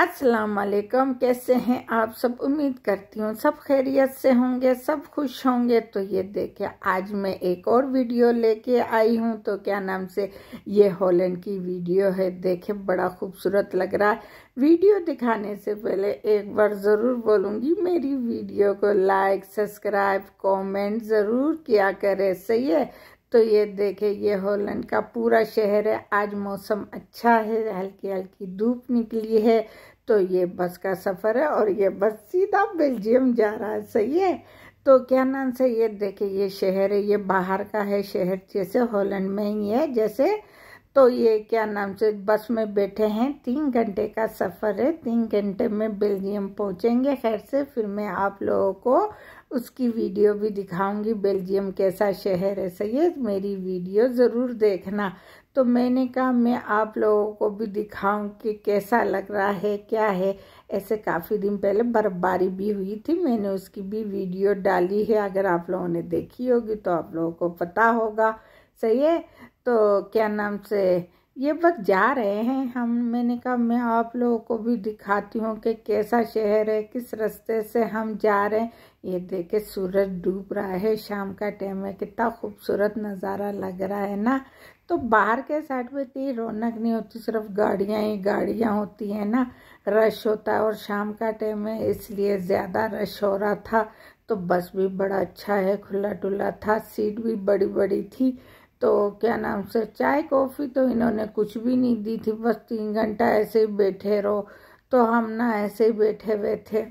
अस्सलाम वालेकुम कैसे हैं आप सब उम्मीद करती हूँ सब खैरियत से होंगे सब खुश होंगे तो ये देखें आज मैं एक और वीडियो लेके आई हूँ तो क्या नाम से ये हॉलैंड की वीडियो है देखे बड़ा खूबसूरत लग रहा है वीडियो दिखाने से पहले एक बार ज़रूर बोलूँगी मेरी वीडियो को लाइक सब्सक्राइब कमेंट ज़रूर किया करें सही है तो ये देखे ये हॉलैंड का पूरा शहर है आज मौसम अच्छा है हल्की हल्की धूप निकली है तो ये बस का सफ़र है और ये बस सीधा बेल्जियम जा रहा है सही है तो क्या नाम से ये देखे ये शहर है ये बाहर का है शहर जैसे हॉलैंड में ही है जैसे तो ये क्या नाम से बस में बैठे हैं तीन घंटे का सफ़र है तीन घंटे में बेल्जियम पहुंचेंगे खैर से फिर मैं आप लोगों को उसकी वीडियो भी दिखाऊंगी बेल्जियम कैसा शहर है सही है मेरी वीडियो ज़रूर देखना तो मैंने कहा मैं आप लोगों को भी दिखाऊं कि कैसा लग रहा है क्या है ऐसे काफ़ी दिन पहले बर्फबारी भी हुई थी मैंने उसकी भी वीडियो डाली है अगर आप लोगों ने देखी होगी तो आप लोगों को पता होगा सही है तो क्या नाम से ये बस जा रहे हैं हम मैंने कहा मैं आप लोगों को भी दिखाती हूँ कि कैसा शहर है किस रास्ते से हम जा रहे हैं ये देखे सूरज डूब रहा है शाम का टाइम है कितना खूबसूरत नज़ारा लग रहा है ना तो बाहर के साइड में इतनी रौनक नहीं होती सिर्फ गाड़ियाँ ही गाड़ियाँ होती हैं ना रश होता है और शाम का टाइम है इसलिए ज़्यादा रश हो रहा था तो बस भी बड़ा अच्छा है खुला डुला था सीट भी बड़ी बड़ी थी तो क्या नाम से चाय कॉफ़ी तो इन्होंने कुछ भी नहीं दी थी बस तीन घंटा ऐसे ही बैठे रहो तो हम ना ऐसे ही बैठे हुए थे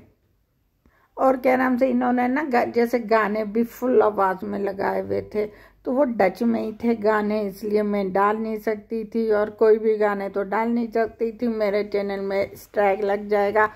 और क्या नाम से इन्होंने ना गा, जैसे गाने भी फुल आवाज़ में लगाए हुए थे तो वो डच में ही थे गाने इसलिए मैं डाल नहीं सकती थी और कोई भी गाने तो डाल नहीं सकती थी मेरे चैनल में स्ट्राइक लग जाएगा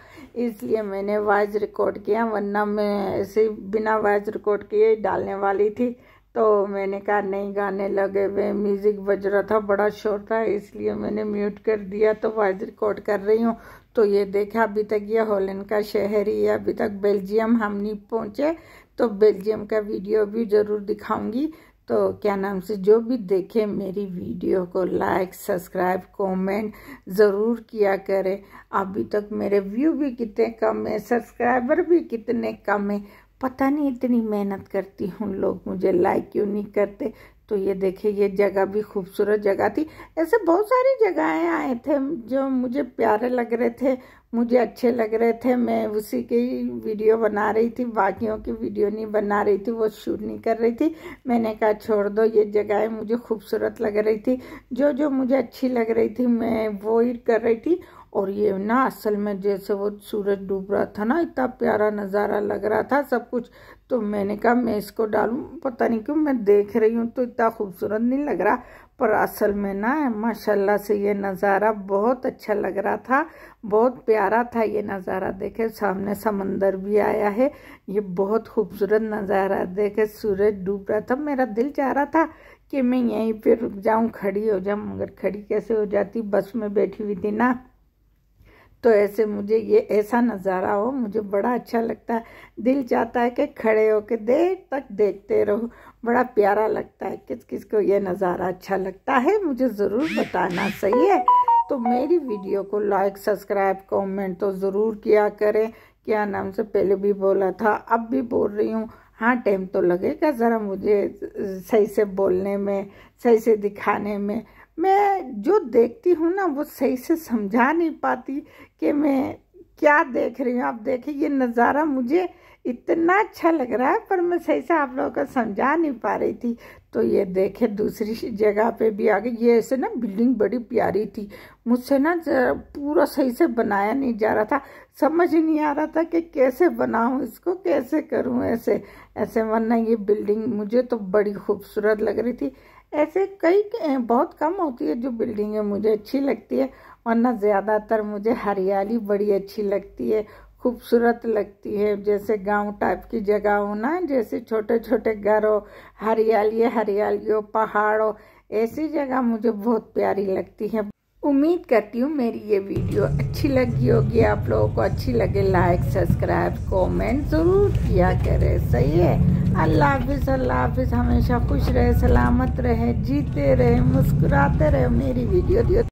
इसलिए मैंने वॉइस रिकॉर्ड किया वरना मैं ऐसे बिना वॉइस रिकॉर्ड किए डालने वाली थी तो मैंने कहा नहीं गाने लगे हुए म्यूज़िक बज रहा था बड़ा शोर था इसलिए मैंने म्यूट कर दिया तो वॉइस रिकॉर्ड कर रही हूँ तो ये देखा अभी तक ये हॉलैंड का शहर ही है अभी तक बेल्जियम हम नहीं पहुँचे तो बेल्जियम का वीडियो भी ज़रूर दिखाऊंगी तो क्या नाम से जो भी देखे मेरी वीडियो को लाइक सब्सक्राइब कमेंट ज़रूर किया करें अभी तक मेरे व्यू भी कितने कम है सब्सक्राइबर भी कितने कम है पता नहीं इतनी मेहनत करती हूँ लोग मुझे लाइक क्यों नहीं करते तो ये देखिए ये जगह भी खूबसूरत जगह थी ऐसे बहुत सारी जगहें आए थे जो मुझे प्यारे लग रहे थे मुझे अच्छे लग रहे थे मैं उसी की वीडियो बना रही थी बाकियों की वीडियो नहीं बना रही थी वो शूट नहीं कर रही थी मैंने कहा छोड़ दो ये जगहें मुझे खूबसूरत लग रही थी जो जो मुझे अच्छी लग रही थी मैं वो ही कर रही थी और ये ना असल में जैसे वो सूरज डूब रहा था ना इतना प्यारा नज़ारा लग रहा था सब कुछ तो मैंने कहा मैं इसको डालूँ पता नहीं क्यों मैं देख रही हूँ तो इतना खूबसूरत नहीं लग रहा पर असल में ना माशाल्लाह से ये नज़ारा बहुत अच्छा लग रहा था बहुत प्यारा था ये नज़ारा देखे सामने समंदर भी आया है ये बहुत खूबसूरत नज़ारा देखे सूरज डूब रहा था मेरा दिल चाह रहा था कि मैं यहीं पे रुक जाऊँ खड़ी हो जाऊँ मगर खड़ी कैसे हो जाती बस में बैठी हुई थी ना तो ऐसे मुझे ये ऐसा नज़ारा हो मुझे बड़ा अच्छा लगता है दिल चाहता है कि खड़े होकर देर तक देखते रहो बड़ा प्यारा लगता है किस किस को ये नज़ारा अच्छा लगता है मुझे ज़रूर बताना सही है तो मेरी वीडियो को लाइक सब्सक्राइब कमेंट तो ज़रूर किया करें क्या नाम से पहले भी बोला था अब भी बोल रही हूँ हाँ टाइम तो लगेगा ज़रा मुझे सही से बोलने में सही से दिखाने में मैं जो देखती हूँ ना वो सही से समझा नहीं पाती कि मैं क्या देख रही हूँ आप देखिए ये नज़ारा मुझे इतना अच्छा लग रहा है पर मैं सही से आप लोगों को समझा नहीं पा रही थी तो ये देखे दूसरी जगह पे भी आ गई ये ऐसे ना बिल्डिंग बड़ी प्यारी थी मुझसे ना पूरा सही से बनाया नहीं जा रहा था समझ नहीं आ रहा था कि कैसे बनाऊँ इसको कैसे करूँ ऐसे ऐसे वरना ये बिल्डिंग मुझे तो बड़ी खूबसूरत लग रही थी ऐसे कई बहुत कम होती है जो बिल्डिंग है मुझे अच्छी लगती है वरना ज़्यादातर मुझे हरियाली बड़ी अच्छी लगती है खूबसूरत लगती है जैसे गांव टाइप की जगह हो ना जैसे छोटे छोटे घर हो हरियाली हरियाली हो पहाड़ हो ऐसी जगह मुझे बहुत प्यारी लगती है उम्मीद करती हूँ मेरी ये वीडियो अच्छी लगी होगी आप लोगों को अच्छी लगे लाइक सब्सक्राइब कमेंट ज़रूर किया करें सही है अल्लाह हाफिज़ अल्लाह हाफिज़ हमेशा खुश रहे सलामत रहे जीते रहे मुस्कुराते रहे मेरी वीडियो